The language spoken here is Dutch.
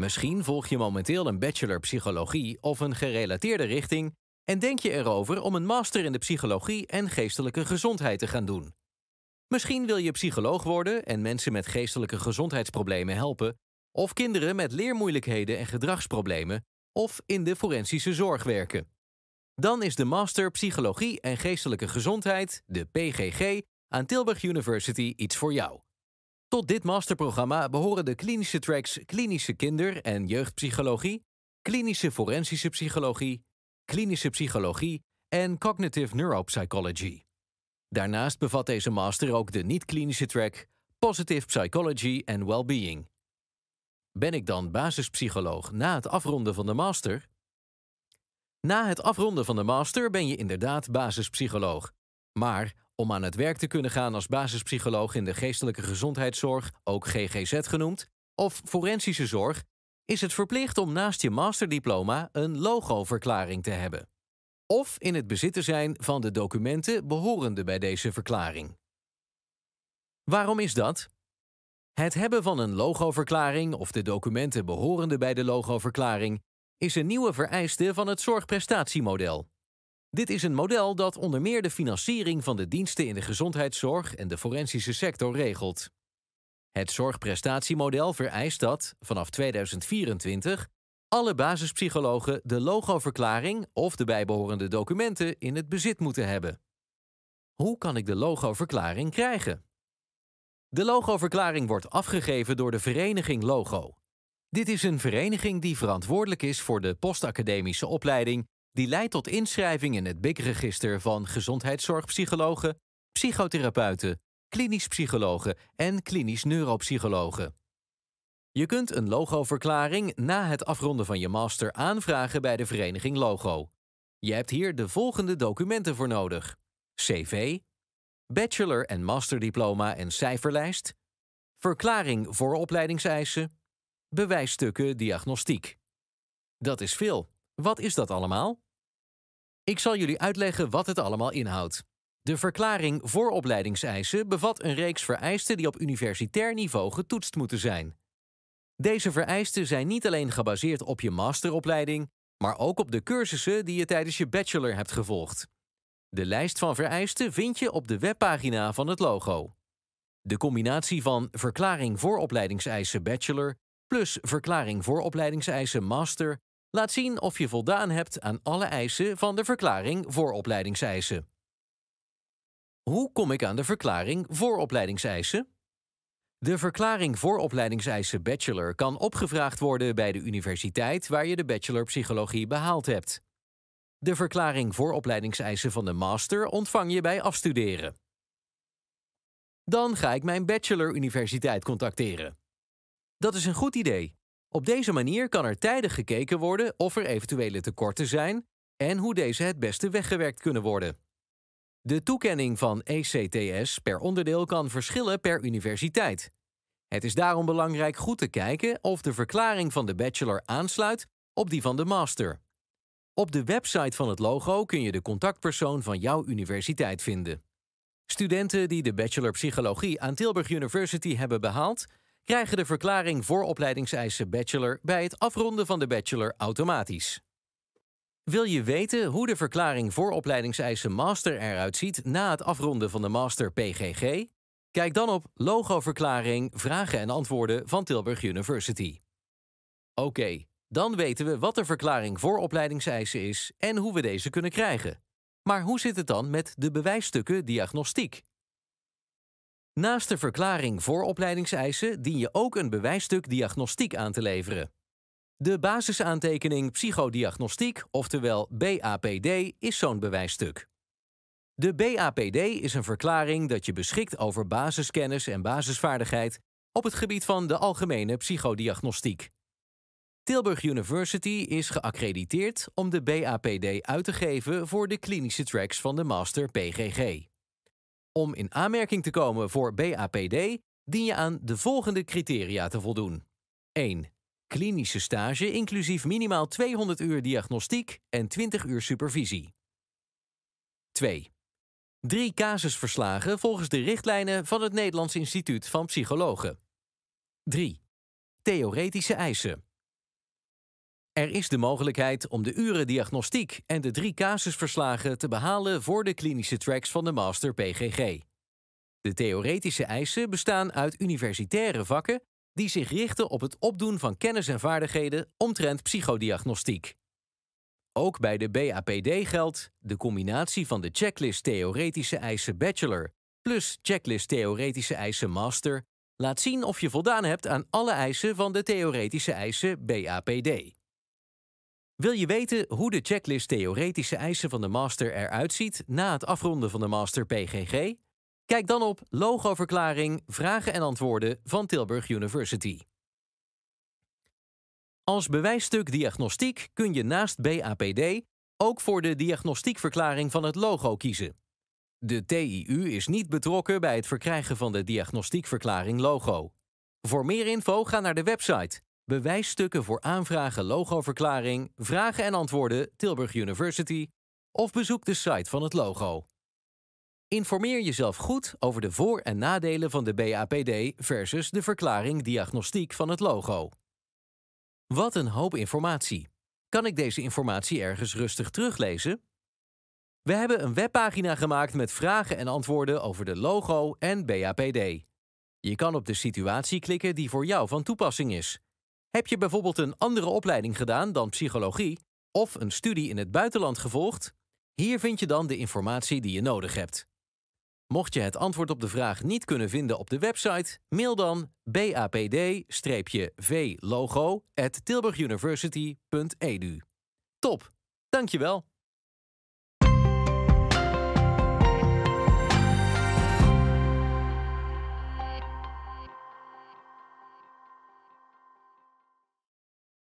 Misschien volg je momenteel een bachelor psychologie of een gerelateerde richting en denk je erover om een master in de psychologie en geestelijke gezondheid te gaan doen. Misschien wil je psycholoog worden en mensen met geestelijke gezondheidsproblemen helpen, of kinderen met leermoeilijkheden en gedragsproblemen, of in de forensische zorg werken. Dan is de Master Psychologie en Geestelijke Gezondheid, de PGG, aan Tilburg University iets voor jou. Tot dit masterprogramma behoren de klinische tracks Klinische Kinder- en Jeugdpsychologie, Klinische Forensische Psychologie, Klinische Psychologie en Cognitive Neuropsychology. Daarnaast bevat deze master ook de niet-klinische track Positive Psychology en Wellbeing. Ben ik dan basispsycholoog na het afronden van de master? Na het afronden van de master ben je inderdaad basispsycholoog. Maar om aan het werk te kunnen gaan als basispsycholoog in de geestelijke gezondheidszorg, ook GGZ genoemd, of forensische zorg, is het verplicht om naast je masterdiploma een logoverklaring te hebben. Of in het bezit te zijn van de documenten behorende bij deze verklaring. Waarom is dat? Het hebben van een logoverklaring of de documenten behorende bij de logoverklaring is een nieuwe vereiste van het zorgprestatiemodel. Dit is een model dat onder meer de financiering van de diensten in de gezondheidszorg en de forensische sector regelt. Het zorgprestatiemodel vereist dat, vanaf 2024, alle basispsychologen de logoverklaring of de bijbehorende documenten in het bezit moeten hebben. Hoe kan ik de logoverklaring krijgen? De logoverklaring wordt afgegeven door de vereniging Logo. Dit is een vereniging die verantwoordelijk is voor de postacademische opleiding die leidt tot inschrijving in het BIC-register van gezondheidszorgpsychologen, psychotherapeuten, klinisch psychologen en klinisch neuropsychologen. Je kunt een logoverklaring na het afronden van je master aanvragen bij de vereniging Logo. Je hebt hier de volgende documenten voor nodig. CV, bachelor- en masterdiploma en cijferlijst, verklaring voor opleidingseisen, bewijsstukken diagnostiek. Dat is veel. Wat is dat allemaal? Ik zal jullie uitleggen wat het allemaal inhoudt. De verklaring voor opleidingseisen bevat een reeks vereisten die op universitair niveau getoetst moeten zijn. Deze vereisten zijn niet alleen gebaseerd op je masteropleiding, maar ook op de cursussen die je tijdens je bachelor hebt gevolgd. De lijst van vereisten vind je op de webpagina van het logo. De combinatie van verklaring voor opleidingseisen bachelor plus verklaring voor opleidingseisen master Laat zien of je voldaan hebt aan alle eisen van de verklaring vooropleidingseisen. Hoe kom ik aan de verklaring vooropleidingseisen? De verklaring vooropleidingseisen bachelor kan opgevraagd worden bij de universiteit waar je de bachelor psychologie behaald hebt. De verklaring vooropleidingseisen van de master ontvang je bij afstuderen. Dan ga ik mijn bachelor universiteit contacteren. Dat is een goed idee. Op deze manier kan er tijdig gekeken worden of er eventuele tekorten zijn en hoe deze het beste weggewerkt kunnen worden. De toekenning van ECTS per onderdeel kan verschillen per universiteit. Het is daarom belangrijk goed te kijken of de verklaring van de bachelor aansluit op die van de master. Op de website van het logo kun je de contactpersoon van jouw universiteit vinden. Studenten die de Bachelor Psychologie aan Tilburg University hebben behaald, krijgen de verklaring voor opleidingseisen bachelor bij het afronden van de bachelor automatisch. Wil je weten hoe de verklaring voor opleidingseisen master eruit ziet na het afronden van de master PGG? Kijk dan op logoverklaring vragen en antwoorden van Tilburg University. Oké, dan weten we wat de verklaring voor opleidingseisen is en hoe we deze kunnen krijgen. Maar hoe zit het dan met de bewijsstukken diagnostiek? Naast de verklaring voor opleidingseisen dien je ook een bewijsstuk diagnostiek aan te leveren. De basisaantekening psychodiagnostiek, oftewel BAPD, is zo'n bewijsstuk. De BAPD is een verklaring dat je beschikt over basiskennis en basisvaardigheid op het gebied van de algemene psychodiagnostiek. Tilburg University is geaccrediteerd om de BAPD uit te geven voor de klinische tracks van de Master PGG. Om in aanmerking te komen voor BAPD dien je aan de volgende criteria te voldoen. 1. Klinische stage inclusief minimaal 200 uur diagnostiek en 20 uur supervisie. 2. Drie casusverslagen volgens de richtlijnen van het Nederlands Instituut van Psychologen. 3. Theoretische eisen. Er is de mogelijkheid om de uren diagnostiek en de drie casusverslagen te behalen voor de klinische tracks van de Master PGG. De theoretische eisen bestaan uit universitaire vakken die zich richten op het opdoen van kennis en vaardigheden omtrent psychodiagnostiek. Ook bij de BAPD geldt de combinatie van de checklist theoretische eisen bachelor plus checklist theoretische eisen master laat zien of je voldaan hebt aan alle eisen van de theoretische eisen BAPD. Wil je weten hoe de checklist theoretische eisen van de master eruit ziet na het afronden van de master PGG? Kijk dan op logoverklaring vragen en antwoorden van Tilburg University. Als bewijsstuk diagnostiek kun je naast BAPD ook voor de diagnostiekverklaring van het logo kiezen. De TIU is niet betrokken bij het verkrijgen van de diagnostiekverklaring logo. Voor meer info ga naar de website bewijsstukken voor aanvragen logoverklaring, vragen en antwoorden Tilburg University of bezoek de site van het logo. Informeer jezelf goed over de voor- en nadelen van de BAPD versus de verklaring diagnostiek van het logo. Wat een hoop informatie. Kan ik deze informatie ergens rustig teruglezen? We hebben een webpagina gemaakt met vragen en antwoorden over de logo en BAPD. Je kan op de situatie klikken die voor jou van toepassing is. Heb je bijvoorbeeld een andere opleiding gedaan dan psychologie of een studie in het buitenland gevolgd? Hier vind je dan de informatie die je nodig hebt. Mocht je het antwoord op de vraag niet kunnen vinden op de website, mail dan bapd-vlogo@tilburguniversity.edu. Top, dankjewel.